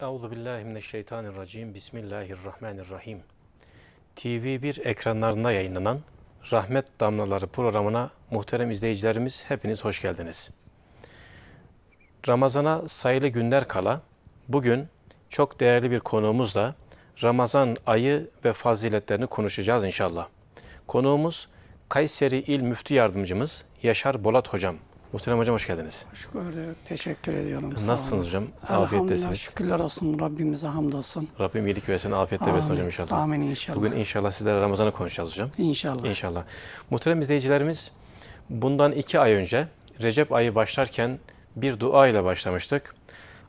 Euzu billahi mineşşeytanirracim. Bismillahirrahmanirrahim. TV1 ekranlarında yayınlanan Rahmet Damlaları programına muhterem izleyicilerimiz hepiniz hoş geldiniz. Ramazana sayılı günler kala bugün çok değerli bir konuğumuzla Ramazan ayı ve faziletlerini konuşacağız inşallah. Konuğumuz Kayseri İl Müftü Yardımcımız Yaşar Bolat Hocam. Muhterem hocam hoş geldiniz. Hoş gördük. Teşekkür ediyorum. Nasılsınız hocam? Afiyettesiniz. şükürler olsun. Rabbimize hamdolsun. Rabbim iyilik versin. Afiyet de versin hocam inşallah. Amin inşallah. Bugün inşallah sizlerle Ramazan'ı konuşacağız hocam. İnşallah. İnşallah. Muhterem izleyicilerimiz bundan iki ay önce Recep ayı başlarken bir dua ile başlamıştık.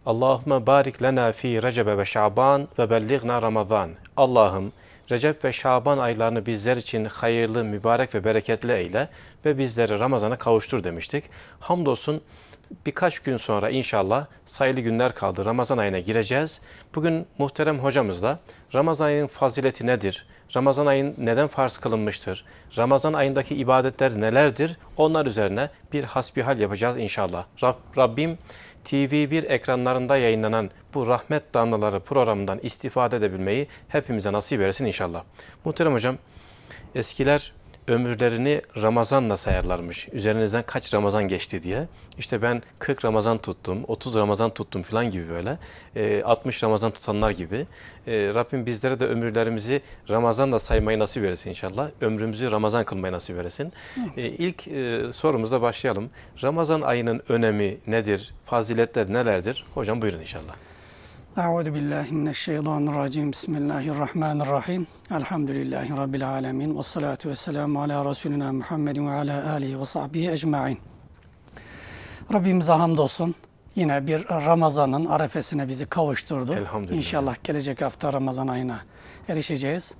Allahümme barik lena fi recebe ve şaban ve belligna ramazan. Allah'ım Recep ve Şaban aylarını bizler için hayırlı, mübarek ve bereketli eyle ve bizleri Ramazan'a kavuştur demiştik. Hamdolsun birkaç gün sonra inşallah sayılı günler kaldı. Ramazan ayına gireceğiz. Bugün muhterem hocamızla Ramazan ayının fazileti nedir? Ramazan ayın neden farz kılınmıştır? Ramazan ayındaki ibadetler nelerdir? Onlar üzerine bir hasbihal yapacağız inşallah. Rab, Rabbim TV1 ekranlarında yayınlanan bu Rahmet Damlaları programından istifade edebilmeyi hepimize nasip eylesin inşallah. Muhterem hocam, eskiler ömürlerini Ramazan'la sayarlarmış. Üzerinizden kaç Ramazan geçti diye. İşte ben 40 Ramazan tuttum, 30 Ramazan tuttum falan gibi böyle. E, ee, 60 Ramazan tutanlar gibi. E, Rabbim bizlere de ömürlerimizi Ramazan'la saymayı nasip veresin inşallah. Ömrümüzü Ramazan kılmayı nasip veresin. E, ee, ilk e, sorumuzla başlayalım. Ramazan ayının önemi nedir? Faziletler nelerdir? Hocam buyurun inşallah. Euzu billahi mineşşeytanirracim. Bismillahirrahmanirrahim. Elhamdülillahi rabbil alamin. Ves salatu vesselamu ala resulina Muhammedin ve ala alihi ve sahbihi ecmaîn. Rabbimize hamdolsun. Yine bir Ramazan'ın arefesine bizi kavuşturdu. İnşallah gelecek hafta Ramazan ayına erişeceğiz.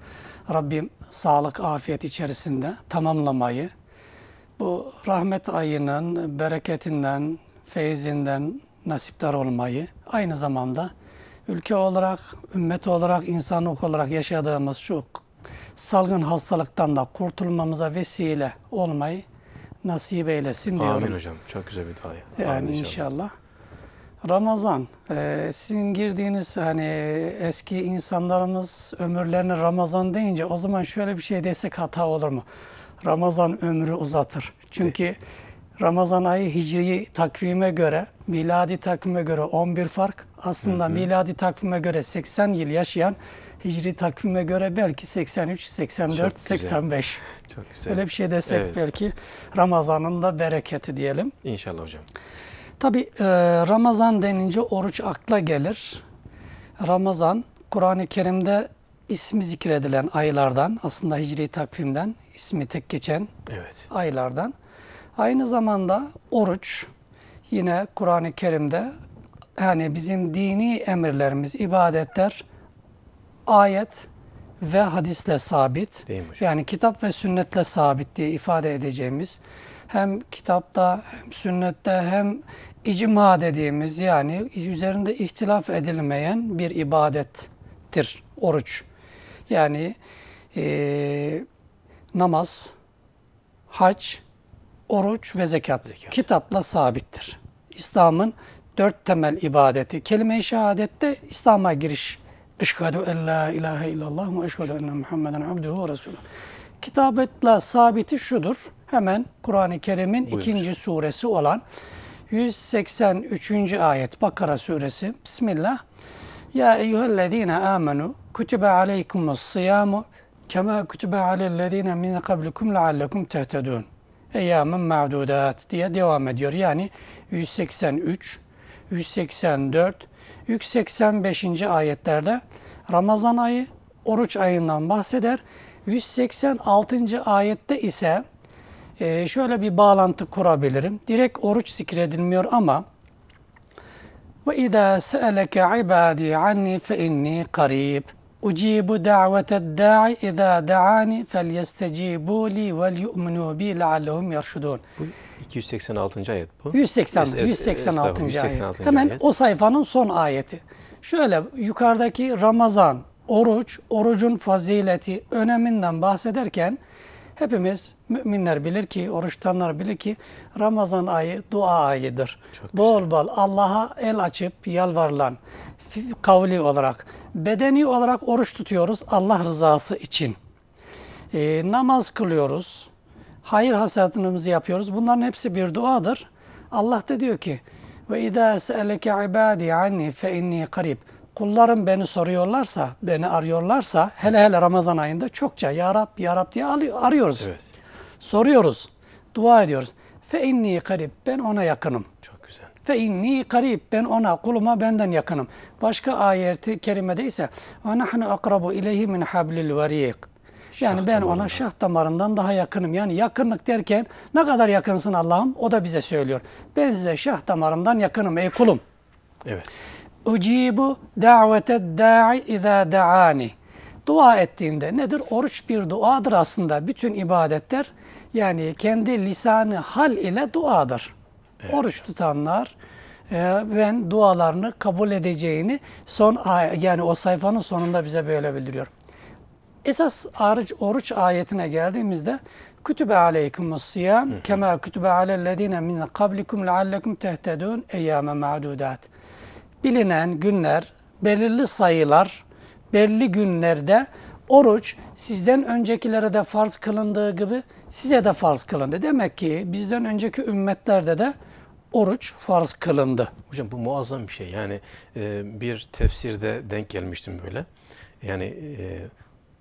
Rabbim sağlık, afiyet içerisinde tamamlamayı, bu rahmet ayının bereketinden, feyzinden nasipdar olmayı, aynı zamanda ülke olarak, ümmet olarak, insanlık olarak yaşadığımız şu salgın hastalıktan da kurtulmamıza vesile olmayı nasip eylesin diyorum. Amin hocam. Çok güzel bir dua. Yani inşallah. inşallah. Ramazan, e, sizin girdiğiniz hani eski insanlarımız ömürlerini Ramazan deyince o zaman şöyle bir şey desek hata olur mu? Ramazan ömrü uzatır. Çünkü... De Ramazan ayı hicri takvime göre, miladi takvime göre 11 fark. Aslında hı hı. miladi takvime göre 80 yıl yaşayan, hicri takvime göre belki 83, 84, Çok 85. Çok güzel. Öyle bir şey desek evet. belki Ramazan'ın da bereketi diyelim. İnşallah hocam. Tabii e, Ramazan denince oruç akla gelir. Ramazan Kur'an-ı Kerim'de ismi zikredilen aylardan aslında hicri takvimden ismi tek geçen evet. aylardan. Aynı zamanda oruç yine Kur'an-ı Kerim'de yani bizim dini emirlerimiz, ibadetler ayet ve hadisle sabit. Yani kitap ve sünnetle sabit diye ifade edeceğimiz hem kitapta hem sünnette hem icma dediğimiz yani üzerinde ihtilaf edilmeyen bir ibadettir oruç. Yani e, namaz, hac, oruç ve zekat, zekat. kitapla sabittir. İslam'ın dört temel ibadeti. Kelime-i şehadette İslam'a giriş. Eşhedü en la ilahe illallah ve eşhedü enne Muhammeden abduhu ve resulü. Kitabetle sabiti şudur. Hemen Kur'an-ı Kerim'in ikinci suresi olan 183. ayet Bakara suresi. Bismillah. Ya eyyühellezine amenu kutibe aleykumus siyamu kema kutibe alellezine min kablikum leallekum tehtedun. Eyyamın mevdudat diye devam ediyor. Yani 183, 184, 185. ayetlerde Ramazan ayı oruç ayından bahseder. 186. ayette ise e, şöyle bir bağlantı kurabilirim. Direkt oruç zikredilmiyor ama ve izâ se'eleke ibâdî annî fe inni karîb. Ucibu da'veted da'i idâ da'ani felyestecibû li vel yu'minû bi leallehum yerşudûn. Bu 286. ayet bu. 180, es, es, 186. 186. ayet. Hemen ayet. o sayfanın son ayeti. Şöyle yukarıdaki Ramazan, oruç, orucun fazileti, öneminden bahsederken hepimiz müminler bilir ki, oruç tutanlar bilir ki Ramazan ayı dua ayıdır. Çok bol güzel. bol Allah'a el açıp yalvarılan kavli olarak bedeni olarak oruç tutuyoruz Allah rızası için. E, namaz kılıyoruz. Hayır hasenatımızı yapıyoruz. Bunların hepsi bir duadır. Allah da diyor ki ve idâ se'eleke ibâdî anni fe inni karib. Kullarım beni soruyorlarsa, beni arıyorlarsa, hele hele Ramazan ayında çokça Ya Rab, Ya Rab diye arıyoruz. Evet. Soruyoruz, dua ediyoruz. Fe inni karib, ben ona yakınım. Fe inni karib ben ona kuluma benden yakınım. Başka ayeti kerimede ise ve nahnu akrabu ileyhi min hablil varik. Yani ben ona şah damarından daha yakınım. Yani yakınlık derken ne kadar yakınsın Allah'ım o da bize söylüyor. Ben size şah damarından yakınım ey kulum. Evet. Ucibu davete da'i izâ da'ani. Dua ettiğinde nedir? Oruç bir duadır aslında. Bütün ibadetler yani kendi lisanı hal ile duadır. Evet. Oruç tutanlar e, ben dualarını kabul edeceğini son yani o sayfanın sonunda bize böyle bildiriyor. Esas oruç, oruç ayetine geldiğimizde kütübe aleykumus siyam kema kütübe alellezine min kablikum leallekum tehtedun eyyame ma'dudat. Bilinen günler, belirli sayılar, belli günlerde oruç sizden öncekilere de farz kılındığı gibi size de farz kılındı. Demek ki bizden önceki ümmetlerde de oruç farz kılındı. Hocam bu muazzam bir şey. Yani e, bir tefsirde denk gelmiştim böyle. Yani e,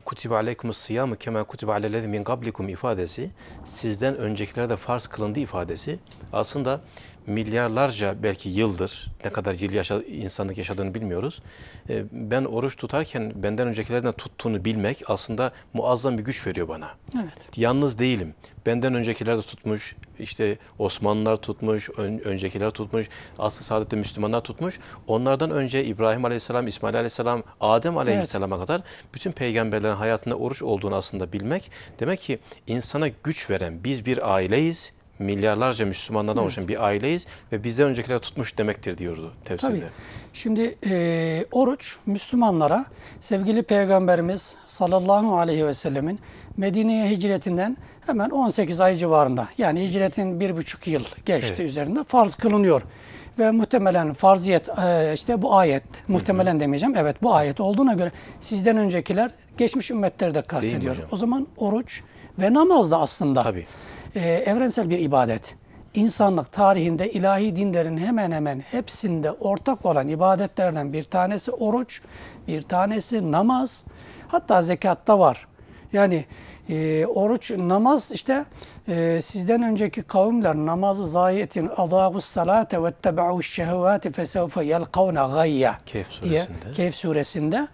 kutibe aleykumus siyamu kema kutibe alellezi min kablikum ifadesi sizden öncekilere de farz kılındı ifadesi aslında milyarlarca belki yıldır ne kadar yıl yaşadı insanlık yaşadığını bilmiyoruz. E, ben oruç tutarken benden öncekilerden tuttuğunu bilmek aslında muazzam bir güç veriyor bana. Evet. Yalnız değilim. Benden öncekiler de tutmuş, işte Osmanlılar tutmuş, ön, öncekiler tutmuş, aslı saadette Müslümanlar tutmuş. Onlardan önce İbrahim Aleyhisselam, İsmail Aleyhisselam, Adem Aleyhisselam'a evet. kadar bütün peygamberlerin hayatında oruç olduğunu aslında bilmek demek ki insana güç veren biz bir aileyiz milyarlarca Müslümanlardan oluşan bir aileyiz ve bizden öncekiler tutmuş demektir diyordu tefsirde. Tabii. Şimdi e, oruç Müslümanlara sevgili Peygamberimiz sallallahu aleyhi ve sellemin Medine'ye hicretinden hemen 18 ay civarında yani hicretin bir buçuk yıl geçti evet. üzerinde farz kılınıyor. Ve muhtemelen farziyet e, işte bu ayet muhtemelen demeyeceğim evet bu ayet olduğuna göre sizden öncekiler geçmiş ümmetleri de kastediyor. O zaman oruç ve namaz da aslında. Tabii e, evrensel bir ibadet. İnsanlık tarihinde ilahi dinlerin hemen hemen hepsinde ortak olan ibadetlerden bir tanesi oruç, bir tanesi namaz, hatta da var. Yani e, oruç, namaz işte e, sizden önceki kavimler namazı zayi etin. Adâgus salâte ve tebe'û şehevâti fesevfe yelkavne gayya. Kehf suresinde. Kehf suresinde.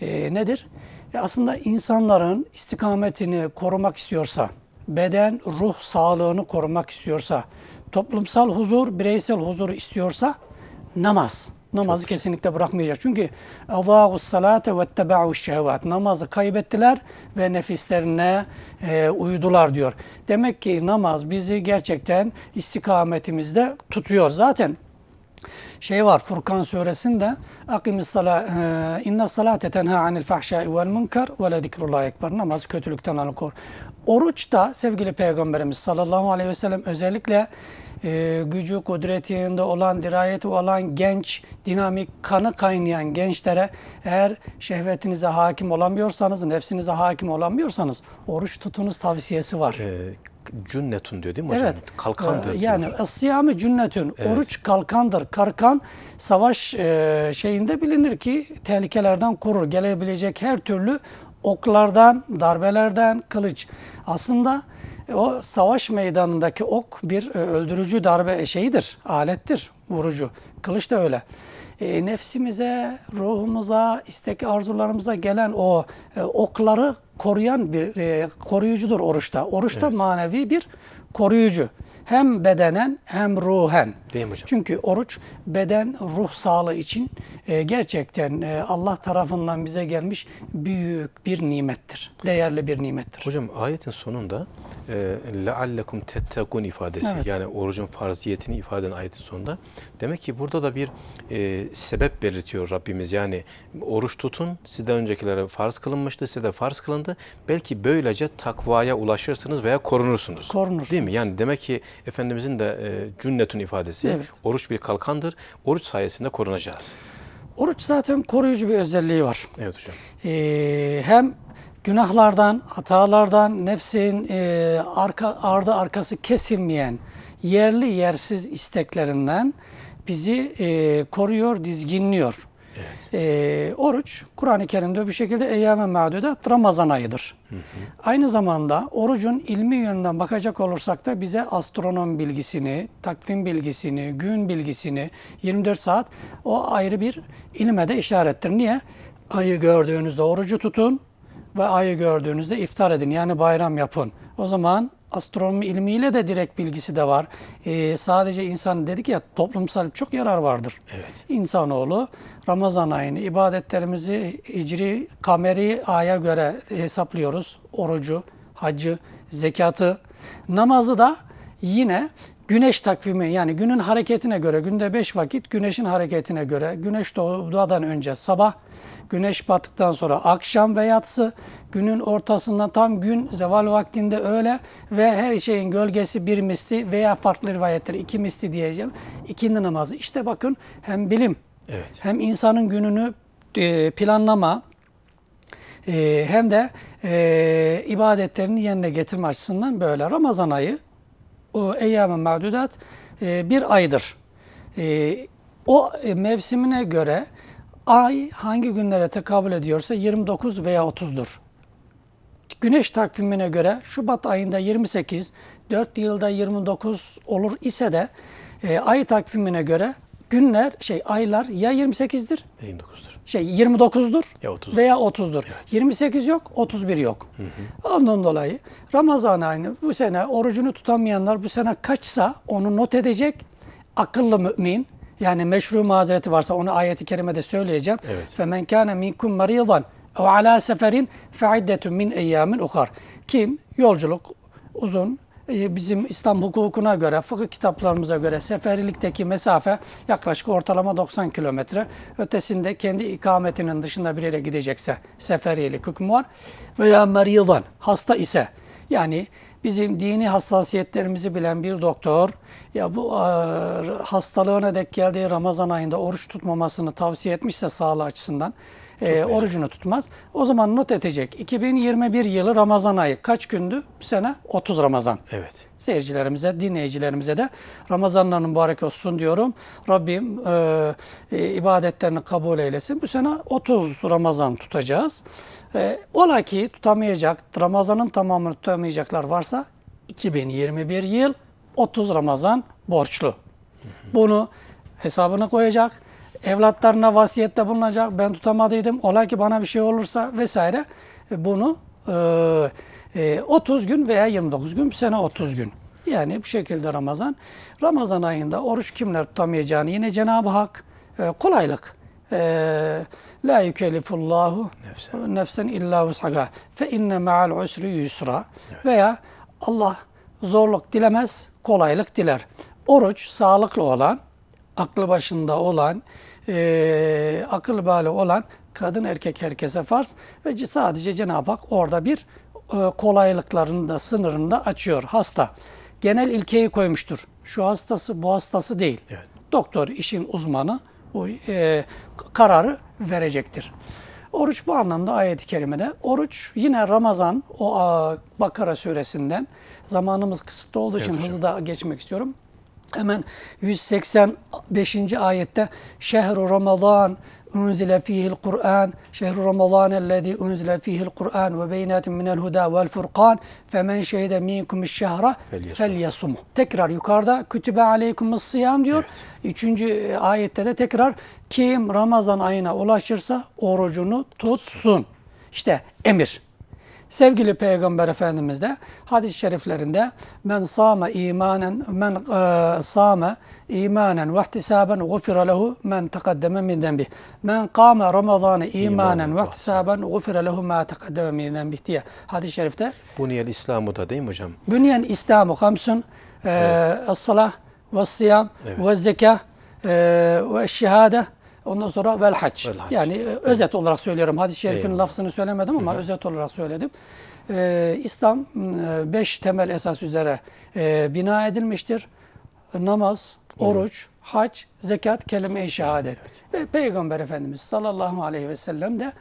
E, nedir? E, aslında insanların istikametini korumak istiyorsa, beden, ruh sağlığını korumak istiyorsa, toplumsal huzur, bireysel huzuru istiyorsa namaz. Namazı Çok kesinlikle bırakmayacak. Çünkü Allahu salate ve tebau şehvat. Namazı kaybettiler ve nefislerine e, uydular diyor. Demek ki namaz bizi gerçekten istikametimizde tutuyor. Zaten şey var Furkan suresinde akimis sala e, inna salate tenha anil fahşai vel munkar ve la zikrullah ekber namaz kötülükten alıkor. Oruç da sevgili Peygamberimiz sallallahu aleyhi ve sellem özellikle e, gücü, kudreti olan, dirayeti olan genç, dinamik, kanı kaynayan gençlere eğer şehvetinize hakim olamıyorsanız, nefsinize hakim olamıyorsanız oruç tutunuz tavsiyesi var. Ee, cünnetun diyor değil mi hocam? Evet. Kalkandır. Ee, yani siyamı cünnetun. Evet. Oruç kalkandır. Karkan savaş e, şeyinde bilinir ki tehlikelerden korur. Gelebilecek her türlü oklardan, darbelerden kılıç. Aslında e, o savaş meydanındaki ok bir e, öldürücü darbe şeyidir, alettir, vurucu. Kılıç da öyle. E, nefsimize, ruhumuza, istek arzularımıza gelen o e, okları koruyan bir e, koruyucudur oruçta. Oruçta evet. manevi bir koruyucu. Hem bedenen hem ruhen. Değil mi hocam? Çünkü oruç beden ruh sağlığı için e, gerçekten e, Allah tarafından bize gelmiş büyük bir nimettir. Değerli bir nimettir. Hocam ayetin sonunda e, leallekum tettekun ifadesi evet. yani orucun farziyetini ifade eden ayetin sonunda demek ki burada da bir e, sebep belirtiyor Rabbimiz yani oruç tutun sizden öncekilere farz kılınmıştı size de farz kılındı belki böylece takvaya ulaşırsınız veya korunursunuz. Korunursunuz. Değil mi? Yani demek ki Efendimizin de e, cünnetün ifadesi Evet. Oruç bir kalkandır. Oruç sayesinde korunacağız. Oruç zaten koruyucu bir özelliği var. Evet hocam. Ee, hem günahlardan, hatalardan, nefsin e, arka, ardı arkası kesilmeyen, yerli yersiz isteklerinden bizi e, koruyor, dizginliyor. Evet. E, oruç Kur'an-ı Kerim'de bir şekilde eyyame ma'dudat Ramazan ayıdır. Hı hı. Aynı zamanda orucun ilmi yönden bakacak olursak da bize astronom bilgisini, takvim bilgisini, gün bilgisini 24 saat o ayrı bir ilme de işarettir. Niye? Ayı gördüğünüzde orucu tutun ve ayı gördüğünüzde iftar edin yani bayram yapın. O zaman astronomi ilmiyle de direkt bilgisi de var. Ee, sadece insan dedik ya toplumsal çok yarar vardır. Evet. İnsanoğlu Ramazan ayını ibadetlerimizi hicri kameri aya göre hesaplıyoruz. Orucu, hacı, zekatı, namazı da yine güneş takvimi yani günün hareketine göre günde 5 vakit güneşin hareketine göre güneş doğmadan önce sabah, güneş battıktan sonra akşam ve yatsı, günün ortasında tam gün zeval vaktinde öğle ve her şeyin gölgesi bir misli veya farklı rivayetler iki misli diyeceğim. İkindi namazı. İşte bakın hem bilim Evet. Hem insanın gününü e, planlama e, hem de e, ibadetlerini yerine getirme açısından böyle Ramazan ayı o eyyam-ı mağdudat bir aydır. O mevsimine göre ay hangi günlere tekabül ediyorsa 29 veya 30'dur. Güneş takvimine göre Şubat ayında 28, 4 yılda 29 olur ise de ay takvimine göre günler şey aylar ya 28'dir 29'dur. Şey 29'dur ya 30'dur. veya 30'dur. Evet. 28 yok, 31 yok. Hı hı. Ondan dolayı Ramazan ayını bu sene orucunu tutamayanlar bu sene kaçsa onu not edecek. Akıllı mümin yani meşru mazereti varsa onu ayeti kerimede söyleyeceğim. Evet. Ve men kana minkum maridan ala seferin fe iddetun min eyyamin ukar. Kim yolculuk uzun e, bizim İslam hukukuna göre, fıkıh kitaplarımıza göre seferilikteki mesafe yaklaşık ortalama 90 kilometre. Ötesinde kendi ikametinin dışında bir yere gidecekse seferilik hükmü var. Veya meridan, hasta ise yani bizim dini hassasiyetlerimizi bilen bir doktor ya bu e, hastalığına dek geldiği Ramazan ayında oruç tutmamasını tavsiye etmişse sağlığı açısından e, orucunu tutmaz. O zaman not edecek. 2021 yılı Ramazan ayı kaç gündü? Bu sene 30 Ramazan. Evet. Seyircilerimize, dinleyicilerimize de Ramazanların mübarek olsun diyorum. Rabbim e, e, ibadetlerini kabul eylesin. Bu sene 30 Ramazan tutacağız. E, ola ki tutamayacak, Ramazan'ın tamamını tutamayacaklar varsa 2021 yıl 30 Ramazan borçlu. Bunu hesabına koyacak evlatlarına vasiyette bulunacak. Ben tutamadıydım. Ola ki bana bir şey olursa vesaire. Bunu e, 30 e, gün veya 29 gün, bir sene 30 gün. Yani bu şekilde Ramazan. Ramazan ayında oruç kimler tutamayacağını yine Cenab-ı Hak e, kolaylık. E, La yükellifullahu nefsen, nefsen illa vus'aga fe inne ma'al usri yusra. Veya Allah zorluk dilemez, kolaylık diler. Oruç sağlıklı olan, aklı başında olan, e, ee, akıl bali olan kadın erkek herkese farz ve sadece Cenab-ı Hak orada bir e, kolaylıklarını da sınırını da açıyor hasta. Genel ilkeyi koymuştur. Şu hastası bu hastası değil. Evet. Doktor işin uzmanı bu e, kararı verecektir. Oruç bu anlamda ayet-i kerimede. Oruç yine Ramazan o Bakara suresinden zamanımız kısıtlı olduğu için evet, hızlı da geçmek istiyorum. Hemen 185. ayette şehru Ramazan unzile fihil Kur'an şehru Ramazan ellezî unzile fihil Kur'an ve beynatin minel huda vel furkan femen şehide minkum şehra felyasumu. Tekrar yukarıda kütübe aleykumus siyam diyor. Evet. Üçüncü ayette de tekrar kim Ramazan ayına ulaşırsa orucunu tutsun. İşte emir. Sevgili Peygamber Efendimiz de hadis-i şeriflerinde men sâme imanen men e, sâme imanen ve ihtisaben gufira lehu men takaddeme min denbi. Men kâme Ramazan'ı imanen ve ihtisaben gufira lehu ma takaddeme min denbi diye hadis-i şerifte. Buniyel İslam'ı da değil mi hocam? Buniyel İslam'ı kamsun. E, evet. Es-salah ve siyam ve zeka e, ve şehade Ondan sonra vel hac. Vel hac. Yani e, evet. özet olarak söylüyorum. Hadis-i şerifin Eyvallah. lafzını söylemedim ama Hı-hı. özet olarak söyledim. Ee, İslam e, beş temel esas üzere e, bina edilmiştir. Namaz, oruç, oruç hac, zekat, kelime-i şehadet. Evet. Ve Peygamber Efendimiz sallallahu aleyhi ve sellem de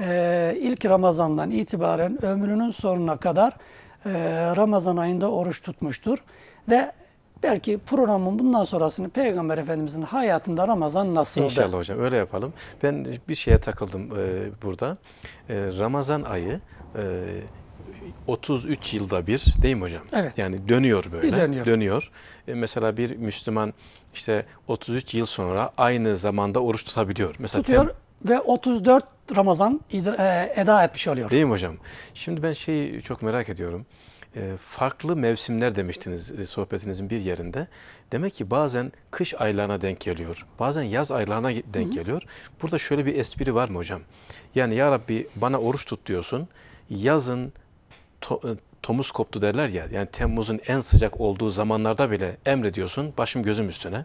e, ilk Ramazan'dan itibaren ömrünün sonuna kadar e, Ramazan ayında oruç tutmuştur. Ve Belki programın bundan sonrasını Peygamber Efendimizin hayatında Ramazan nasıldı? İnşallah hocam öyle yapalım. Ben bir şeye takıldım e, burada. E, Ramazan ayı e, 33 yılda bir değil mi hocam? Evet. Yani dönüyor böyle. Bir dönüyor. dönüyor. E, mesela bir Müslüman işte 33 yıl sonra aynı zamanda oruç tutabiliyor. Mesela Tutuyor ve 34 Ramazan e, eda etmiş oluyor. Değil mi hocam? Şimdi ben şeyi çok merak ediyorum. E, farklı mevsimler demiştiniz e, sohbetinizin bir yerinde. Demek ki bazen kış aylarına denk geliyor. Bazen yaz aylarına denk Hı -hı. geliyor. Burada şöyle bir espri var mı hocam? Yani ya Rabbi bana oruç tut diyorsun. Yazın to, e, tomuz koptu derler ya. Yani Temmuz'un en sıcak olduğu zamanlarda bile emrediyorsun başım gözüm üstüne.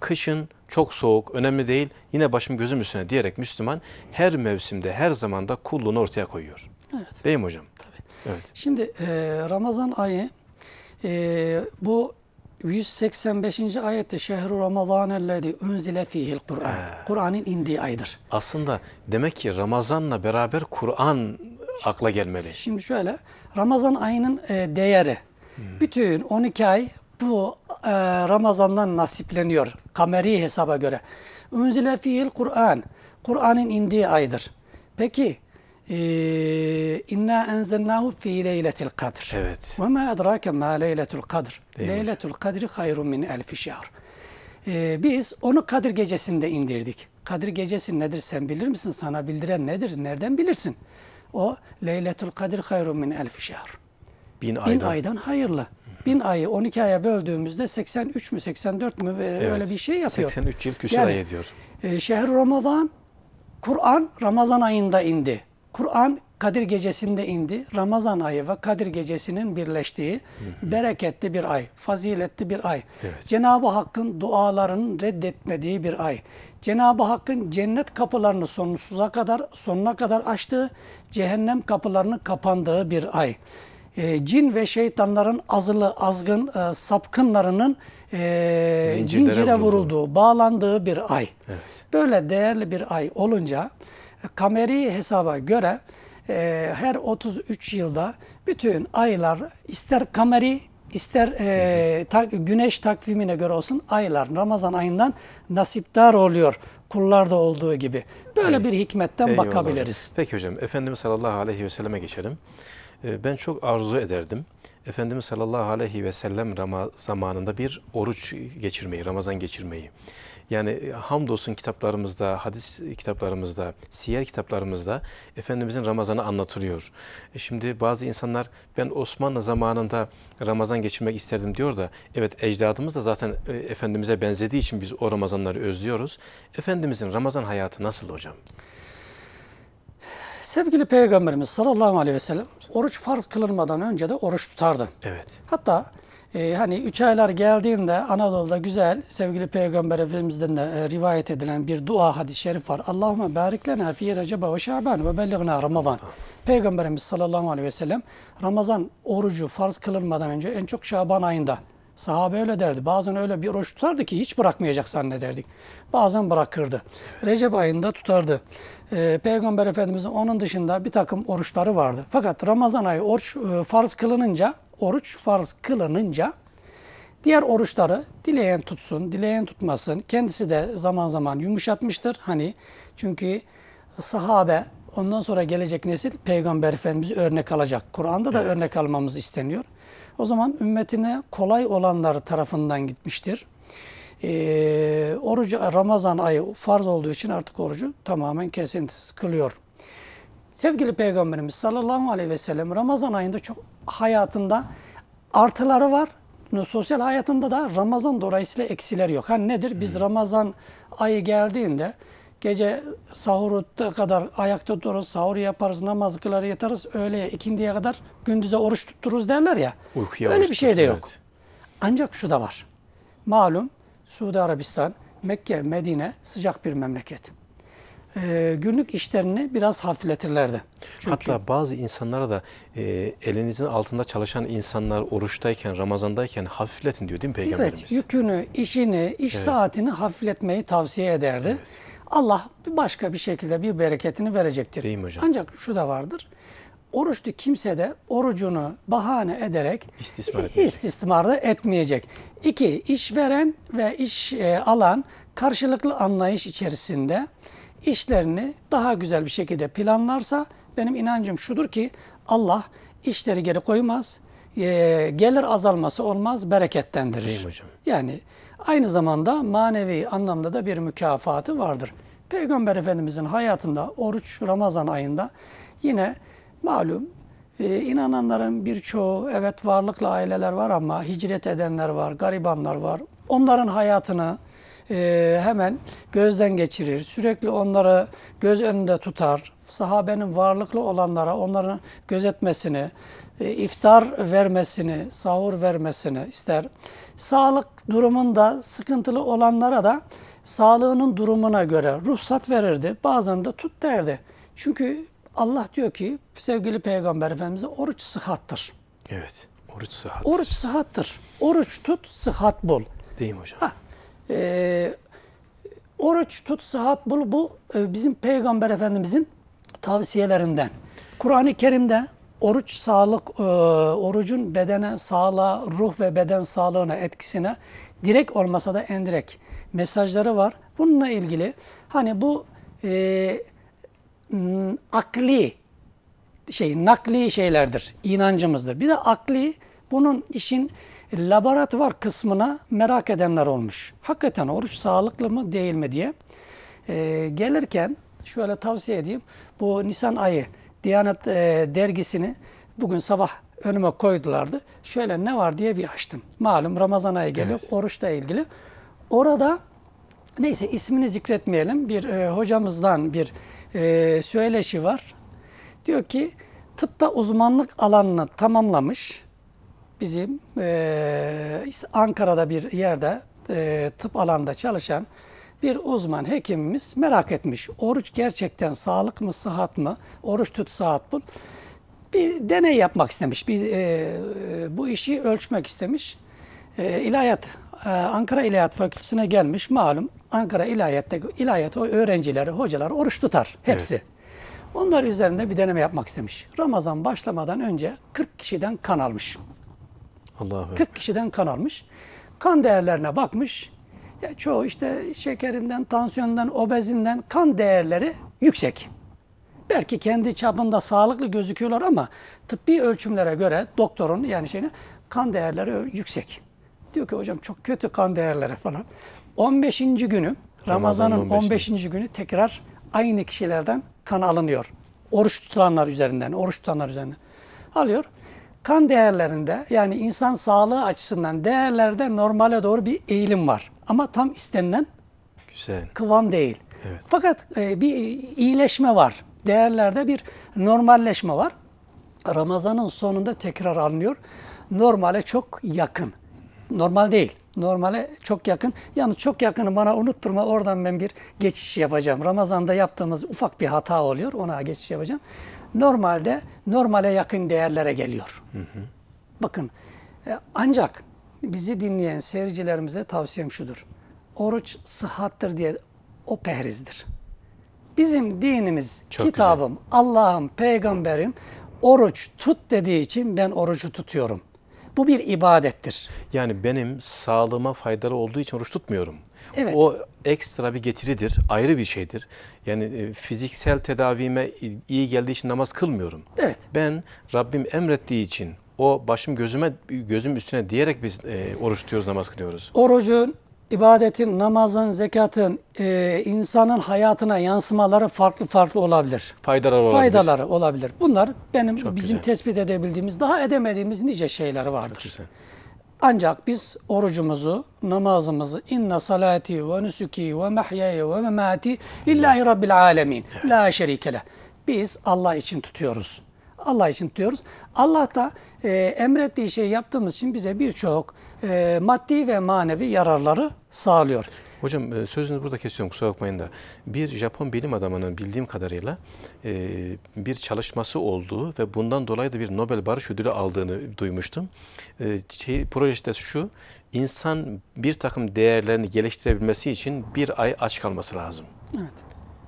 Kışın çok soğuk önemli değil yine başım gözüm üstüne diyerek Müslüman her mevsimde her zamanda kulluğunu ortaya koyuyor. Evet. Değil mi hocam? Tabii. Evet. Şimdi e, Ramazan ayı e, bu 185. ayette şehru Ramazan ellezî unzile fihil Kur'an. Kur'an'ın indiği aydır. Aslında demek ki Ramazan'la beraber Kur'an akla gelmeli. Şimdi şöyle Ramazan ayının e, değeri hmm. bütün 12 ay bu e, Ramazan'dan nasipleniyor kameri hesaba göre. Unzile fihil Kur'an. Kur'an'ın indiği aydır. Peki ee, inna enzelnahu fi leyletil kadr. Evet. Ve ma edrake ma leyletul kadr. Leyletul kadri hayrun min elfi şehr. Ee, biz onu Kadir gecesinde indirdik. Kadir gecesi nedir sen bilir misin? Sana bildiren nedir? Nereden bilirsin? O Leyletul Kadir hayrun min elfi şehr. Bin aydan. Bin aydan hayırlı. Bin ayı 12 aya böldüğümüzde 83 mü 84 mü evet. öyle bir şey yapıyor. 83 yıl küsur yani, ay ediyor. E, şehr Ramazan, Kur'an Ramazan ayında indi. Kur'an Kadir Gecesi'nde indi. Ramazan ayı ve Kadir Gecesi'nin birleştiği bereketli bir ay, faziletli bir ay. Evet. Cenab-ı Hakk'ın dualarının reddetmediği bir ay. Cenab-ı Hakk'ın cennet kapılarını sonsuza kadar sonuna kadar açtığı, cehennem kapılarını kapandığı bir ay. E, cin ve şeytanların azılı, azgın, e, sapkınlarının e, zincire vurulduğu, bağlandığı bir ay. Evet. Böyle değerli bir ay olunca kameri hesaba göre e, her 33 yılda bütün aylar ister kameri ister e, tak, güneş takvimine göre olsun aylar Ramazan ayından nasipdar oluyor kullarda olduğu gibi. Böyle evet. bir hikmetten Eyvallah. bakabiliriz. Peki hocam Efendimiz sallallahu aleyhi ve selleme geçelim. E, ben çok arzu ederdim. Efendimiz sallallahu aleyhi ve sellem Ramazan zamanında bir oruç geçirmeyi, Ramazan geçirmeyi. Yani e, hamdolsun kitaplarımızda, hadis kitaplarımızda, siyer kitaplarımızda Efendimizin Ramazan'ı anlatılıyor. E şimdi bazı insanlar ben Osmanlı zamanında Ramazan geçirmek isterdim diyor da evet ecdadımız da zaten e, Efendimiz'e benzediği için biz o Ramazanları özlüyoruz. Efendimizin Ramazan hayatı nasıl hocam? Sevgili Peygamberimiz sallallahu aleyhi ve sellem oruç farz kılınmadan önce de oruç tutardı. Evet. Hatta ee, hani üç aylar geldiğinde Anadolu'da güzel sevgili Peygamber Efendimiz'den de e, rivayet edilen bir dua hadis-i şerif var. Allahümme barik lena fi recebe ve şaban ve belligna ramazan. Peygamberimiz sallallahu aleyhi ve sellem Ramazan orucu farz kılınmadan önce en çok Şaban ayında Sahabe öyle derdi. Bazen öyle bir oruç tutardı ki hiç bırakmayacak zannederdik. Bazen bırakırdı. Recep ayında tutardı. Ee, Peygamber Efendimiz'in onun dışında bir takım oruçları vardı. Fakat Ramazan ayı oruç e, farz kılınınca, oruç farz kılınınca diğer oruçları dileyen tutsun, dileyen tutmasın. Kendisi de zaman zaman yumuşatmıştır. Hani çünkü sahabe ondan sonra gelecek nesil Peygamber Efendimiz'i örnek alacak. Kur'an'da da evet. örnek almamız isteniyor. O zaman ümmetine kolay olanlar tarafından gitmiştir e, orucu Ramazan ayı farz olduğu için artık orucu tamamen kesintisiz kılıyor. Sevgili Peygamberimiz sallallahu aleyhi ve sellem Ramazan ayında çok hayatında artıları var. Sosyal hayatında da Ramazan dolayısıyla eksiler yok. Hani nedir? Biz Ramazan ayı geldiğinde gece sahuru kadar ayakta dururuz, sahur yaparız, namaz kılar yatarız, öğleye ikindiye kadar gündüze oruç tuttururuz derler ya. Uykuya Öyle bir şey de yok. Evet. Ancak şu da var. Malum Suudi Arabistan, Mekke, Medine sıcak bir memleket. Ee, günlük işlerini biraz hafifletirlerdi. Çünkü... Hatta bazı insanlara da e, elinizin altında çalışan insanlar oruçtayken, Ramazan'dayken hafifletin diyor değil mi Peygamberimiz? Evet, yükünü, işini, iş evet. saatini hafifletmeyi tavsiye ederdi. Evet. Allah başka bir şekilde bir bereketini verecektir. Değil mi hocam? Ancak şu da vardır oruçlu kimse de orucunu bahane ederek istismar, etmeyecek. istismar etmeyecek. İki, işveren ve iş e, alan karşılıklı anlayış içerisinde işlerini daha güzel bir şekilde planlarsa benim inancım şudur ki Allah işleri geri koymaz, e, gelir azalması olmaz, berekettendirir. hocam. Yani aynı zamanda manevi anlamda da bir mükafatı vardır. Peygamber Efendimizin hayatında oruç Ramazan ayında yine Malum e, inananların birçoğu evet varlıklı aileler var ama hicret edenler var, garibanlar var. Onların hayatını e, hemen gözden geçirir. Sürekli onları göz önünde tutar. Sahabenin varlıklı olanlara onların gözetmesini, e, iftar vermesini, sahur vermesini ister. Sağlık durumunda sıkıntılı olanlara da sağlığının durumuna göre ruhsat verirdi. Bazen de tut derdi. Çünkü Allah diyor ki sevgili peygamber efendimize oruç sıhhattır. Evet. Oruç sıhhattır. Oruç sıhhattır. Oruç tut sıhhat bul. Değil mi hocam? Ha, e, oruç tut sıhhat bul bu e, bizim peygamber efendimizin tavsiyelerinden. Kur'an-ı Kerim'de oruç sağlık e, orucun bedene, sağlığa, ruh ve beden sağlığına etkisine direkt olmasa da endirek mesajları var. Bununla ilgili hani bu e, Hmm, akli şey nakli şeylerdir, inancımızdır. Bir de akli bunun işin laboratuvar kısmına merak edenler olmuş. Hakikaten oruç sağlıklı mı değil mi diye. Ee, gelirken şöyle tavsiye edeyim. Bu Nisan ayı Diyanet e, dergisini bugün sabah önüme koydulardı. Şöyle ne var diye bir açtım. Malum Ramazan ayı geliyor, evet. oruçla ilgili. Orada neyse ismini zikretmeyelim. Bir e, hocamızdan bir e, söyleşi var. Diyor ki tıpta uzmanlık alanını tamamlamış bizim e, Ankara'da bir yerde e, tıp alanda çalışan bir uzman hekimimiz merak etmiş. Oruç gerçekten sağlık mı sıhhat mı? Oruç tut saat bul. Bir deney yapmak istemiş. Bir e, e bu işi ölçmek istemiş. Ee, e, Ankara İlahiyat Fakültesi'ne gelmiş malum Ankara İlahiyat'taki ilahiyat öğrencileri, hocalar oruç tutar hepsi. Evet. Onlar üzerinde bir deneme yapmak istemiş. Ramazan başlamadan önce 40 kişiden kan almış. Allah 40 kişiden kan almış. Kan değerlerine bakmış. Ya çoğu işte şekerinden, tansiyondan, obezinden kan değerleri yüksek. Belki kendi çapında sağlıklı gözüküyorlar ama tıbbi ölçümlere göre doktorun yani şeyine kan değerleri yüksek diyor ki hocam çok kötü kan değerleri falan. 15. günü Ramazan'ın 15. günü tekrar aynı kişilerden kan alınıyor. Oruç tutanlar üzerinden, oruç tutanlar üzerinden alıyor. Kan değerlerinde yani insan sağlığı açısından değerlerde normale doğru bir eğilim var. Ama tam istenilen Güzel. kıvam değil. Evet. Fakat e, bir iyileşme var. Değerlerde bir normalleşme var. Ramazan'ın sonunda tekrar alınıyor. Normale çok yakın normal değil. Normale çok yakın. Yani çok yakını bana unutturma oradan ben bir geçiş yapacağım. Ramazan'da yaptığımız ufak bir hata oluyor. Ona geçiş yapacağım. Normalde normale yakın değerlere geliyor. Hı hı. Bakın e, ancak bizi dinleyen seyircilerimize tavsiyem şudur. Oruç sıhhattır diye o pehrizdir. Bizim dinimiz, Çok kitabım, Allah'ım, peygamberim oruç tut dediği için ben orucu tutuyorum. Bu bir ibadettir. Yani benim sağlığıma faydalı olduğu için oruç tutmuyorum. Evet. O ekstra bir getiridir, ayrı bir şeydir. Yani e, fiziksel tedavime iyi geldiği için namaz kılmıyorum. Evet. Ben Rabbim emrettiği için o başım gözüme gözüm üstüne diyerek biz e, oruç tutuyoruz, namaz kılıyoruz. Orucun ibadetin, namazın, zekatın e, insanın hayatına yansımaları farklı farklı olabilir. Faydalar olabilir. Faydaları olabilir. Bunlar benim Çok bizim güzel. tespit edebildiğimiz, daha edemediğimiz nice şeyler vardır. Çok güzel. Ancak biz orucumuzu, namazımızı inna salati ve nusuki ve mahyaya ve memati lillahi rabbil alemin. Evet. La şerikele. Biz Allah için tutuyoruz. Allah için tutuyoruz. Allah da e, emrettiği şeyi yaptığımız için bize birçok e, maddi ve manevi yararları sağlıyor. Hocam e, sözünü burada kesiyorum kusura bakmayın da. Bir Japon bilim adamının bildiğim kadarıyla e, bir çalışması olduğu ve bundan dolayı da bir Nobel Barış Ödülü aldığını duymuştum. E, şey, projesi de şu, insan bir takım değerlerini geliştirebilmesi için bir ay aç kalması lazım. Evet.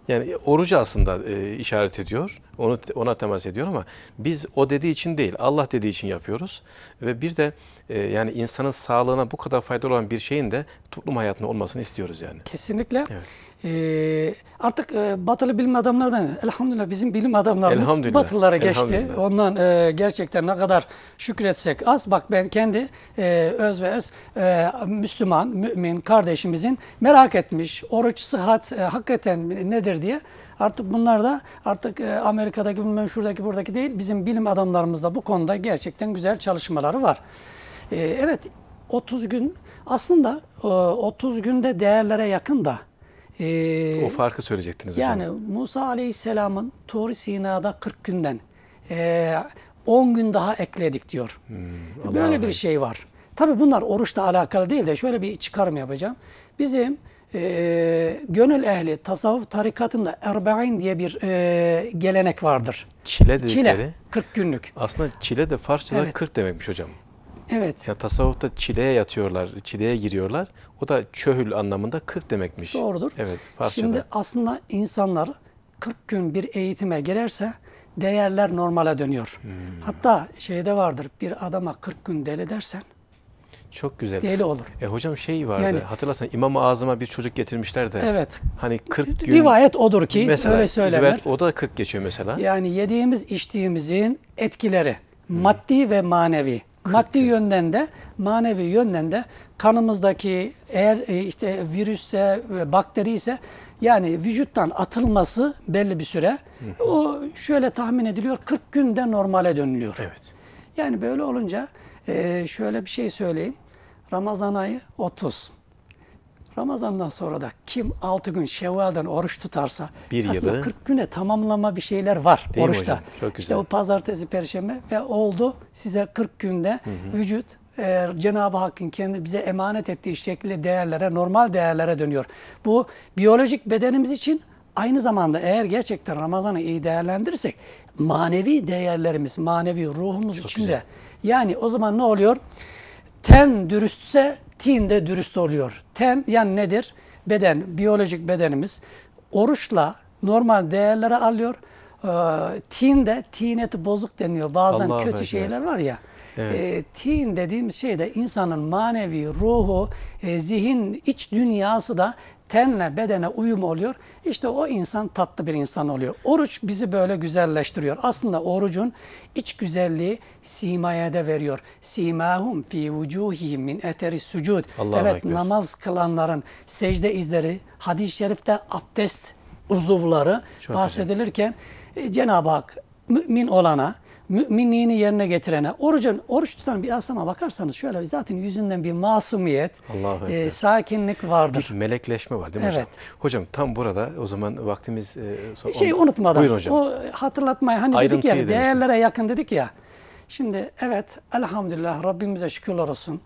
Yani orucu aslında e, işaret ediyor. Onu ona temas ediyor ama biz o dediği için değil, Allah dediği için yapıyoruz. Ve bir de e, yani insanın sağlığına bu kadar faydalı olan bir şeyin de toplum hayatında olmasını istiyoruz yani. Kesinlikle. Evet. Ee, artık e, batılı bilim adamlardan elhamdülillah bizim bilim adamlarımız batılılara geçti. Ondan e, gerçekten ne kadar şükretsek az. Bak ben kendi e, öz ve öz e, Müslüman, mümin kardeşimizin merak etmiş oruç, sıhhat e, hakikaten nedir diye Artık bunlar da artık e, Amerika'daki şuradaki buradaki değil bizim bilim adamlarımızda bu konuda gerçekten güzel çalışmaları var. E, evet 30 gün aslında 30 günde değerlere yakın da e, o farkı söyleyecektiniz yani, hocam. Yani Musa Aleyhisselam'ın Tur Sina'da 40 günden e, ee, 10 gün daha ekledik diyor. Hmm, Böyle Allah bir şey var. Tabi bunlar oruçla alakalı değil de şöyle bir çıkarım yapacağım. Bizim e, gönül ehli tasavvuf tarikatında erbain diye bir e, gelenek vardır. Çile dedikleri. Çile, 40 günlük. Aslında çile de Farsça'da evet. 40 demekmiş hocam. Evet. Ya tasavvufta çileye yatıyorlar, çileye giriyorlar. O da çöhül anlamında kırk demekmiş. Doğrudur. Evet, parçada. Şimdi aslında insanlar 40 gün bir eğitime girerse değerler normale dönüyor. Hmm. Hatta şeyde vardır bir adama 40 gün deli dersen çok güzel. Deli olur. E hocam şey vardı yani, hatırlasana İmam-ı bir çocuk getirmişler de. Evet. Hani 40 gün. Rivayet odur ki mesela, öyle söylenir. Rivayet o da 40 geçiyor mesela. Yani yediğimiz içtiğimizin etkileri hmm. maddi ve manevi. Maddi yönden de manevi yönden de kanımızdaki eğer e, işte virüsse ve bakteri ise yani vücuttan atılması belli bir süre. O şöyle tahmin ediliyor 40 günde normale dönülüyor. Evet. Yani böyle olunca e, şöyle bir şey söyleyeyim. Ramazan ayı 30. Ramazan'dan sonra da kim 6 gün Şevval'den oruç tutarsa bir aslında yılı. 40 güne tamamlama bir şeyler var Değil oruçta. İşte o pazartesi, perşembe ve oldu size 40 günde hı hı. vücut e, Cenab-ı Hakk'ın kendi bize emanet ettiği şekilde değerlere, normal değerlere dönüyor. Bu biyolojik bedenimiz için aynı zamanda eğer gerçekten Ramazan'ı iyi değerlendirirsek manevi değerlerimiz, manevi ruhumuz için de yani o zaman ne oluyor? Ten dürüstse tin de dürüst oluyor. Ten yani nedir? Beden, biyolojik bedenimiz oruçla normal değerlere alıyor. E, tin de tin eti bozuk deniyor. Bazen Allah kötü bekler. şeyler var ya. Evet. E, tin dediğimiz şey de insanın manevi ruhu, e, zihin, iç dünyası da tenle bedene uyum oluyor. İşte o insan tatlı bir insan oluyor. Oruç bizi böyle güzelleştiriyor. Aslında orucun iç güzelliği simaya da veriyor. Simahum fi vucuhihim min eteri sucud. Allah evet ekber. namaz kılanların secde izleri, hadis-i şerifte abdest uzuvları Çok bahsedilirken e, Cenab-ı Hak mümin olana müminliğini yerine getirene, orucun, oruç tutan bir aslama bakarsanız şöyle zaten yüzünden bir masumiyet, e, sakinlik vardır. Bir melekleşme var değil mi evet. hocam? Hocam tam burada o zaman vaktimiz... E, şey unutmadan, Buyurun hocam. o hatırlatmayı hani Ayrıntıyı dedik ya, demiştim. değerlere yakın dedik ya. Şimdi evet elhamdülillah Rabbimize şükürler olsun.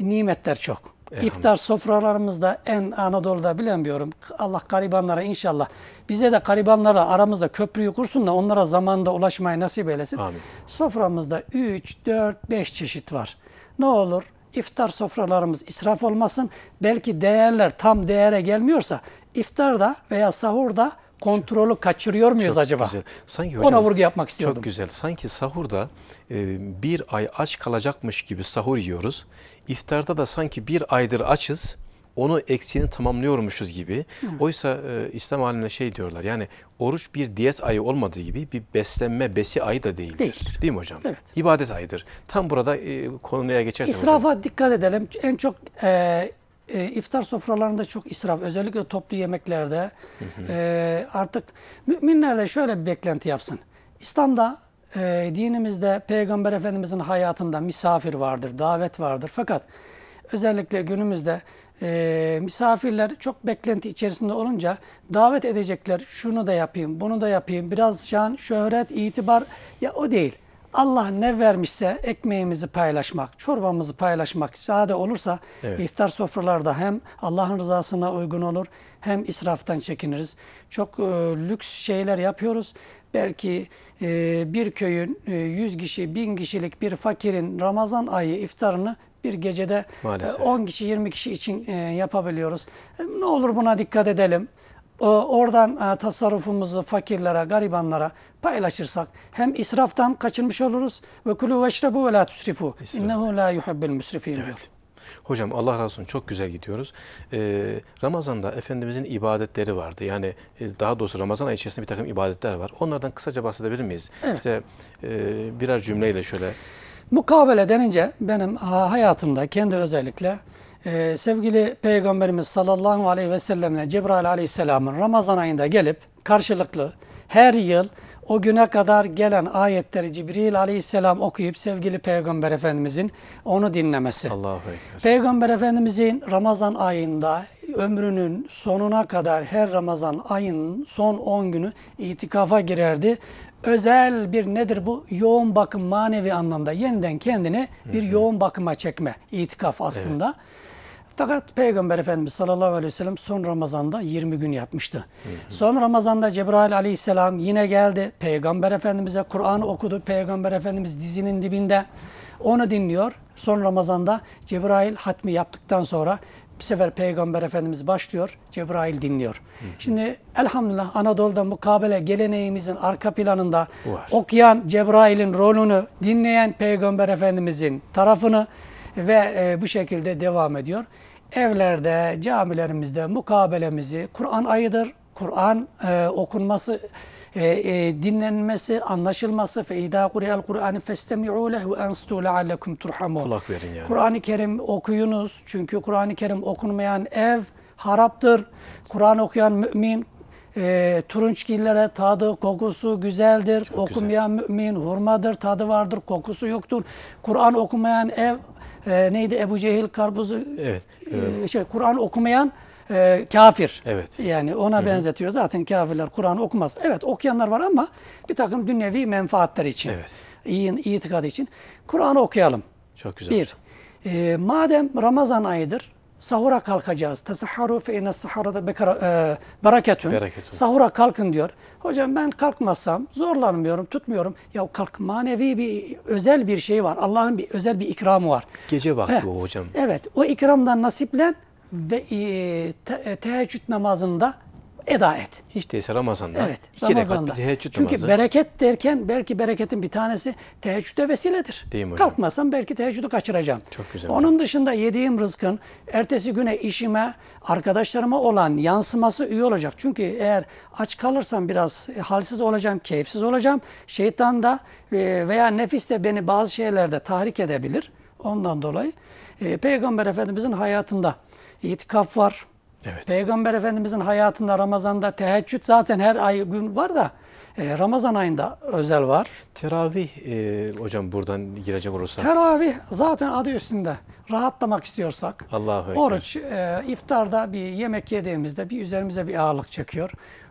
Nimetler çok. İftar sofralarımızda en Anadolu'da bilemiyorum. Allah garibanlara inşallah. Bize de garibanlara aramızda köprüyü kursun da onlara zamanda ulaşmayı nasip eylesin. Amin. Soframızda 3, 4, 5 çeşit var. Ne olur iftar sofralarımız israf olmasın. Belki değerler tam değere gelmiyorsa iftarda veya sahurda kontrolü kaçırıyor muyuz çok acaba? Güzel. Sanki hocam, Ona vurgu yapmak istiyordum. Çok güzel. Sanki sahurda e, bir ay aç kalacakmış gibi sahur yiyoruz iftarda da sanki bir aydır açız onu eksiğini tamamlıyormuşuz gibi. Hı. Oysa e, İslam alimine şey diyorlar yani oruç bir diyet ayı olmadığı gibi bir beslenme besi ayı da değildir. Değil, Değil mi hocam? Evet. İbadet ayıdır. Tam burada e, konuya geçersen İsrafa hocam. dikkat edelim. En çok e, e, iftar sofralarında çok israf. Özellikle toplu yemeklerde hı hı. E, artık müminler de şöyle bir beklenti yapsın. İslam'da e, dinimizde Peygamber Efendimizin hayatında misafir vardır, davet vardır. Fakat özellikle günümüzde e, misafirler çok beklenti içerisinde olunca davet edecekler şunu da yapayım, bunu da yapayım. Biraz şan, şöhret, itibar ya o değil. Allah ne vermişse ekmeğimizi paylaşmak, çorbamızı paylaşmak sade olursa evet. iftar sofralarda hem Allah'ın rızasına uygun olur hem israftan çekiniriz. Çok e, lüks şeyler yapıyoruz. Belki e, bir köyün e, 100 kişi, 1000 kişilik bir fakirin Ramazan ayı iftarını bir gecede e, Maalesef. 10 kişi 20 kişi için e, yapabiliyoruz. E, ne olur buna dikkat edelim oradan e, tasarrufumuzu fakirlere, garibanlara paylaşırsak hem israftan kaçınmış oluruz ve kulu veşrebu ve la tusrifu. İnnehu la yuhibbul musrifin evet. Hocam Allah razı olsun çok güzel gidiyoruz. Ee, Ramazan'da Efendimizin ibadetleri vardı. Yani e, daha doğrusu Ramazan ayı içerisinde bir takım ibadetler var. Onlardan kısaca bahsedebilir miyiz? Evet. İşte e, birer cümleyle şöyle. Mukabele denince benim e, hayatımda kendi özellikle ee, sevgili Peygamberimiz sallallahu aleyhi ve sellemle Cebrail aleyhisselamın Ramazan ayında gelip karşılıklı her yıl o güne kadar gelen ayetleri Cibril aleyhisselam okuyup sevgili Peygamber Efendimizin onu dinlemesi. Allahu Ekber. Peygamber Efendimizin Ramazan ayında ömrünün sonuna kadar her Ramazan ayının son 10 günü itikafa girerdi. Özel bir nedir bu? Yoğun bakım manevi anlamda yeniden kendini bir yoğun bakıma çekme itikaf aslında. Evet. Fakat Peygamber Efendimiz sallallahu aleyhi ve sellem son Ramazan'da 20 gün yapmıştı. Hı hı. Son Ramazan'da Cebrail aleyhisselam yine geldi. Peygamber Efendimiz'e Kur'an okudu. Peygamber Efendimiz dizinin dibinde onu dinliyor. Son Ramazan'da Cebrail hatmi yaptıktan sonra bir sefer Peygamber Efendimiz başlıyor, Cebrail dinliyor. Hı. Şimdi elhamdülillah Anadolu'da mukabele geleneğimizin arka planında Var. okuyan Cebrail'in rolünü, dinleyen Peygamber Efendimiz'in tarafını, ve e, bu şekilde devam ediyor. Evlerde, camilerimizde mukabelemizi, Kur'an ayıdır. Kur'an e, okunması e, e, dinlenmesi, anlaşılması fe idâ kureyel Kur'an'ı festemi'û lehu enstû leallekum turhamûn. Kulak verin yani. Kur'an-ı Kerim okuyunuz. Çünkü Kur'an-ı Kerim okunmayan ev haraptır. Kur'an okuyan mümin, e, turunçgillere tadı, kokusu güzeldir. Çok Okumayan güzel. mümin hurmadır, tadı vardır, kokusu yoktur. Kur'an okumayan ev e, neydi Ebu Cehil karpuzu evet, E, e şey Kur'an okumayan e, kafir. Evet. Yani ona Hı-hı. benzetiyor. Zaten kafirler Kur'an okumaz. Evet okuyanlar var ama bir takım dünyevi menfaatler için. Evet. İyi, iyi itikad için. Kur'an okuyalım. Çok güzel. Bir, e, madem Ramazan ayıdır, Sahura kalkacağız. Tesahharu fe inne saharada e, bereketün. Sahura kalkın diyor. Hocam ben kalkmasam zorlanmıyorum, tutmuyorum. Ya kalk manevi bir özel bir şey var. Allah'ın bir özel bir ikramı var. Gece vakti He, o hocam. Evet. O ikramdan nasiplen ve e, te, e, teheccüd namazında eda et. Hiç değilse Ramazan'da evet, iki Ramazan'da. rekat bir teheccüd Çünkü bereket derken belki bereketin bir tanesi teheccüde vesiledir. Değil mi Kalkmasam belki teheccüdü kaçıracağım. Çok güzel. Onun hocam. dışında yediğim rızkın ertesi güne işime, arkadaşlarıma olan yansıması iyi olacak. Çünkü eğer aç kalırsam biraz e, halsiz olacağım, keyifsiz olacağım. Şeytan da e, veya nefis de beni bazı şeylerde tahrik edebilir. Ondan dolayı e, Peygamber Efendimizin hayatında itikaf var, Evet. Peygamber Efendimizin hayatında Ramazan'da teheccüd zaten her ay gün var da e, Ramazan ayında özel var. Teravih e, hocam buradan gireceğim olursak. Teravih zaten adı üstünde. Rahatlamak istiyorsak. Allahu Oruç e, iftarda bir yemek yediğimizde bir üzerimize bir ağırlık çekiyor.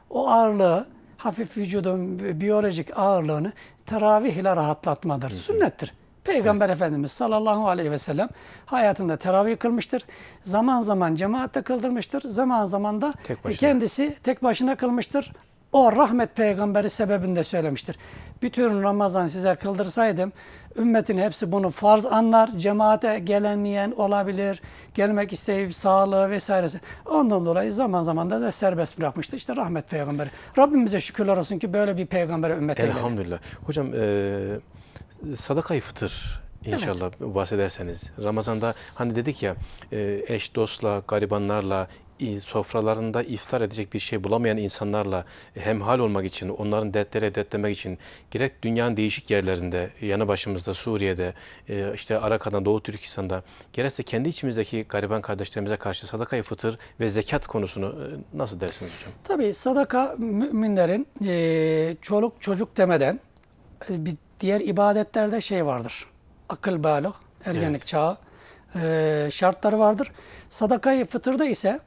O ağırlığı hafif vücudun biyolojik ağırlığını teravih ile rahatlatmadır. Hı hı. Sünnettir. Peygamber evet. Efendimiz sallallahu aleyhi ve sellem hayatında teravih kılmıştır. Zaman zaman cemaatte kıldırmıştır. Zaman zaman da tek kendisi tek başına kılmıştır. O rahmet peygamberi sebebinde söylemiştir. Bütün Ramazan size kıldırsaydım ümmetin hepsi bunu farz anlar. Cemaate gelemeyen olabilir. Gelmek isteyip sağlığı vesairesi. Ondan dolayı zaman zaman da, da serbest bırakmıştı. İşte rahmet peygamberi. Rabbimize şükürler olsun ki böyle bir peygambere ümmet Elhamdülillah. Eyledi. Hocam eee sadakayı fıtır inşallah evet. bahsederseniz. Ramazan'da hani dedik ya e, eş dostla, garibanlarla, sofralarında iftar edecek bir şey bulamayan insanlarla hemhal olmak için, onların dertleri dertlemek için gerek dünyanın değişik yerlerinde, yanı başımızda Suriye'de, e, işte Arakan'da, Doğu Türkistan'da, gerekse kendi içimizdeki gariban kardeşlerimize karşı sadaka fıtır ve zekat konusunu e, nasıl dersiniz hocam? Tabii sadaka müminlerin çoluk çocuk demeden bir Diğer ibadetlerde şey vardır. Akıl balık, ergenlik evet. çağı e, şartları vardır. Sadakayı fıtırda ise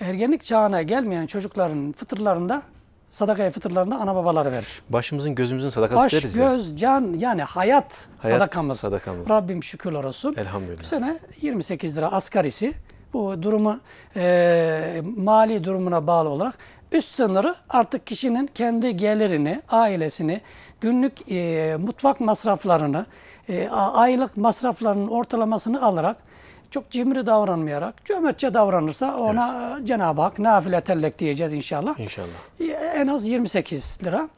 ergenlik çağına gelmeyen çocukların fıtırlarında sadakayı fıtırlarında ana babaları verir. Başımızın gözümüzün sadakası Baş, deriz ya. Baş, göz, can yani hayat, hayat sadakamız. sadakamız. Rabbim şükürler olsun. Elhamdülillah. Bu sene 28 lira asgarisi bu durumu e, mali durumuna bağlı olarak Üst sınırı artık kişinin kendi gelirini, ailesini, günlük e, mutfak masraflarını, e, aylık masraflarının ortalamasını alarak çok cimri davranmayarak cömertçe davranırsa ona evet. Cenab-ı Hak nafile tellek diyeceğiz inşallah. İnşallah. E, en az 28 lira.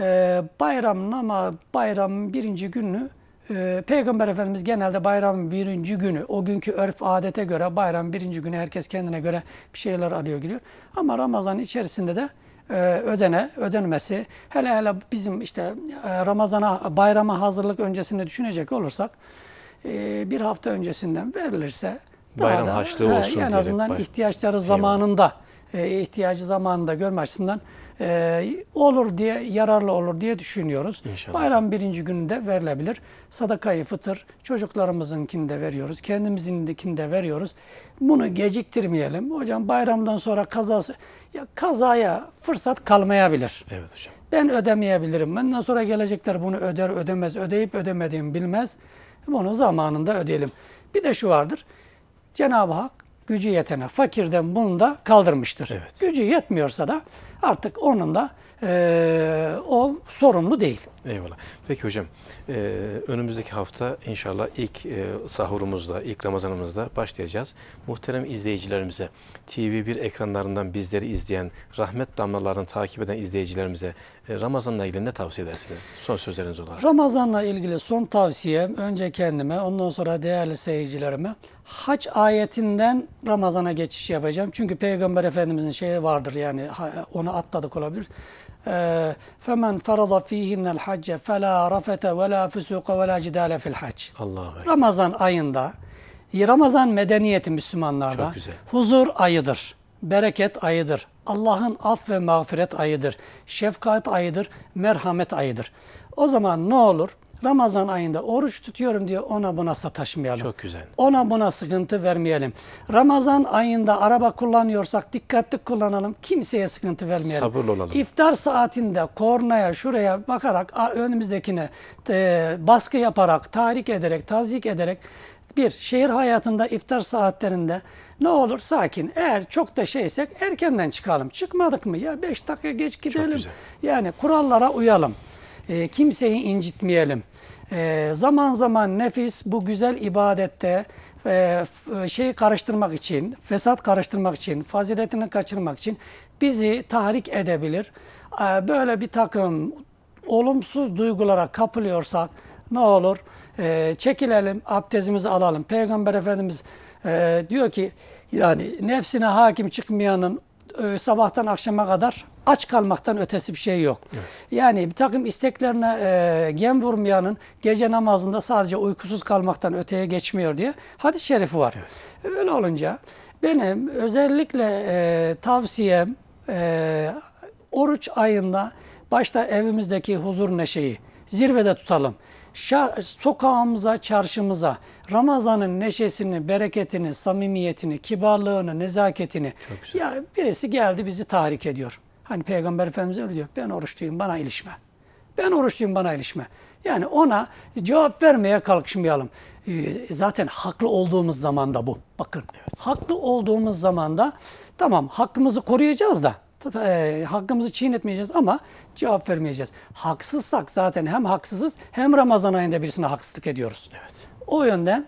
Ee, bayram ama bayram birinci günü ee, Peygamber Efendimiz genelde bayramın birinci günü, o günkü örf adete göre bayram birinci günü herkes kendine göre bir şeyler alıyor gidiyor. Ama Ramazan içerisinde de e, ödene, ödenmesi, hele hele bizim işte e, Ramazan'a, bayrama hazırlık öncesinde düşünecek olursak, e, bir hafta öncesinden verilirse, bayram daha da, haçlığı olsun. en azından ihtiyaçları zamanında, e, ihtiyacı zamanında görme açısından e, olur diye yararlı olur diye düşünüyoruz. İnşallah. Bayram birinci gününde verilebilir. Sadakayı fıtır çocuklarımızınkinde veriyoruz. Kendimizinkini de veriyoruz. Bunu geciktirmeyelim. Hocam bayramdan sonra kazası ya kazaya fırsat kalmayabilir. Evet hocam. Ben ödemeyebilirim. Benden sonra gelecekler bunu öder ödemez. Ödeyip ödemediğimi bilmez. Bunu zamanında ödeyelim. Bir de şu vardır. Cenab-ı Hak gücü yetene fakirden bunu da kaldırmıştır. Evet. Gücü yetmiyorsa da Artık onun da e, o sorumlu değil. Eyvallah. Peki hocam e, önümüzdeki hafta inşallah ilk e, sahurumuzla, ilk Ramazanımızla başlayacağız. Muhterem izleyicilerimize, TV1 ekranlarından bizleri izleyen, rahmet damlalarını takip eden izleyicilerimize e, Ramazan'la ilgili ne tavsiye edersiniz? Son sözleriniz olarak. Ramazan'la ilgili son tavsiyem önce kendime, ondan sonra değerli seyircilerime haç ayetinden Ramazan'a geçiş yapacağım. Çünkü Peygamber Efendimiz'in şeyi vardır yani ona kısmını atladık olabilir. فَمَنْ فَرَضَ ف۪يهِنَّ الْحَجَّ فَلَا رَفَتَ وَلَا فُسُوقَ وَلَا جِدَالَ فِي الْحَجِّ Ramazan ayında, Ramazan medeniyeti Müslümanlarda Çok güzel. huzur ayıdır, bereket ayıdır, Allah'ın af ve mağfiret ayıdır, şefkat ayıdır, merhamet ayıdır. O zaman ne olur? Ramazan ayında oruç tutuyorum diye ona buna sataşmayalım. Çok güzel. Ona buna sıkıntı vermeyelim. Ramazan ayında araba kullanıyorsak dikkatli kullanalım. Kimseye sıkıntı vermeyelim. Sabırlı olalım. İftar saatinde kornaya şuraya bakarak önümüzdekine e, baskı yaparak, tahrik ederek, tazik ederek bir şehir hayatında iftar saatlerinde ne olur sakin. Eğer çok da şeysek erkenden çıkalım. Çıkmadık mı ya 5 dakika geç gidelim. Yani kurallara uyalım. Ee, kimseyi incitmeyelim. Ee, zaman zaman nefis bu güzel ibadette e, şey karıştırmak için, fesat karıştırmak için, faziletini kaçırmak için bizi tahrik edebilir. Ee, böyle bir takım olumsuz duygulara kapılıyorsak ne olur çekilelim, abdestimizi alalım. Peygamber Efendimiz e, diyor ki yani nefsine hakim çıkmayanın e, sabahtan akşama kadar aç kalmaktan ötesi bir şey yok. Evet. Yani bir takım isteklerine e, gem vurmayanın gece namazında sadece uykusuz kalmaktan öteye geçmiyor diye hadis-i şerifi var. Evet. Öyle olunca benim özellikle e, tavsiyem e, oruç ayında başta evimizdeki huzur neşeyi zirvede tutalım. Şa sokağımıza, çarşımıza Ramazan'ın neşesini, bereketini, samimiyetini, kibarlığını, nezaketini. Ya birisi geldi bizi tahrik ediyor. Hani Peygamber Efendimiz öyle diyor. Ben oruçluyum bana ilişme. Ben oruçluyum bana ilişme. Yani ona cevap vermeye kalkışmayalım. Ee, zaten haklı olduğumuz zamanda bu. Bakın evet. haklı olduğumuz zamanda tamam hakkımızı koruyacağız da e, hakkımızı çiğnetmeyeceğiz ama cevap vermeyeceğiz. Haksızsak zaten hem haksızız hem Ramazan ayında birisine haksızlık ediyoruz. Evet. O yönden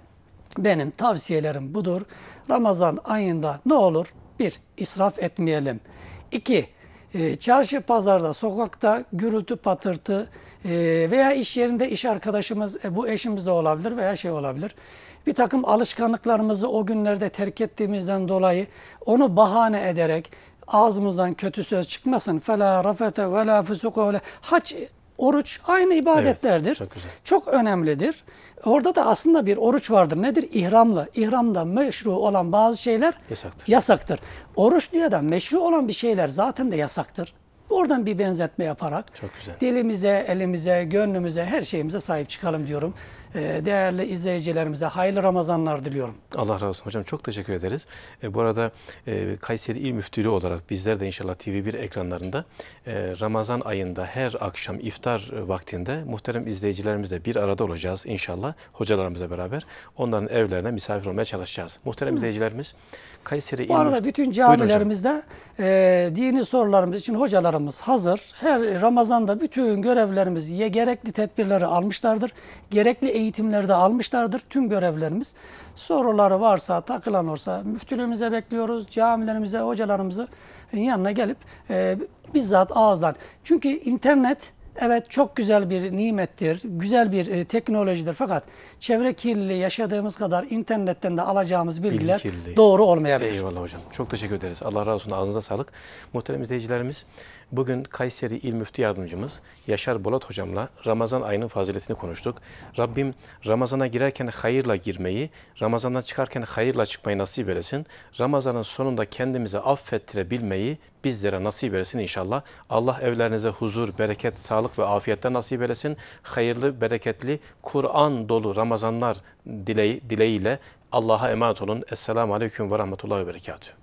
benim tavsiyelerim budur. Ramazan ayında ne olur? Bir, israf etmeyelim. İki, ee, çarşı, pazarda, sokakta gürültü, patırtı ee, veya iş yerinde iş arkadaşımız, e, bu eşimiz de olabilir veya şey olabilir. Bir takım alışkanlıklarımızı o günlerde terk ettiğimizden dolayı onu bahane ederek ağzımızdan kötü söz çıkmasın. Fela rafete ve la fusuku ve haç oruç aynı ibadetlerdir. Evet, çok, güzel. çok önemlidir. Orada da aslında bir oruç vardır. Nedir? İhramla. İhramda meşru olan bazı şeyler yasaktır. yasaktır. Oruç diye de meşru olan bir şeyler zaten de yasaktır. Oradan bir benzetme yaparak Çok güzel. dilimize, elimize, gönlümüze, her şeyimize sahip çıkalım diyorum. Ee, değerli izleyicilerimize hayırlı Ramazanlar diliyorum. Allah razı olsun hocam. Çok teşekkür ederiz. Ee, bu arada e, Kayseri İl Müftülüğü olarak bizler de inşallah TV1 ekranlarında e, Ramazan ayında her akşam iftar e, vaktinde muhterem izleyicilerimizle bir arada olacağız inşallah hocalarımızla beraber. Onların evlerine misafir olmaya çalışacağız. Muhterem Hı. izleyicilerimiz Kayseri İl Bu arada bütün camilerimizde e, dini sorularımız için hocalarımız hazır. Her Ramazan'da bütün görevlerimiz gerekli tedbirleri almışlardır. Gerekli eğitimleri de almışlardır. Tüm görevlerimiz. Soruları varsa, takılan olsa müftülüğümüze bekliyoruz. Camilerimize, hocalarımızı yanına gelip e, bizzat ağızdan. Çünkü internet Evet çok güzel bir nimettir, güzel bir e, teknolojidir fakat çevre kirliliği yaşadığımız kadar internetten de alacağımız bilgiler Bilgi doğru olmayabilir. Eyvallah hocam. Çok teşekkür ederiz. Allah razı olsun. Ağzınıza sağlık. Muhterem izleyicilerimiz Bugün Kayseri İl Müftü Yardımcımız Yaşar Bolat Hocam'la Ramazan ayının faziletini konuştuk. Rabbim Ramazan'a girerken hayırla girmeyi, Ramazan'dan çıkarken hayırla çıkmayı nasip eylesin. Ramazan'ın sonunda kendimize affettirebilmeyi bizlere nasip eylesin inşallah. Allah evlerinize huzur, bereket, sağlık ve afiyette nasip eylesin. Hayırlı, bereketli, Kur'an dolu Ramazanlar dileği, dileğiyle Allah'a emanet olun. Esselamu Aleyküm ve Rahmetullahi ve Berekatuhu.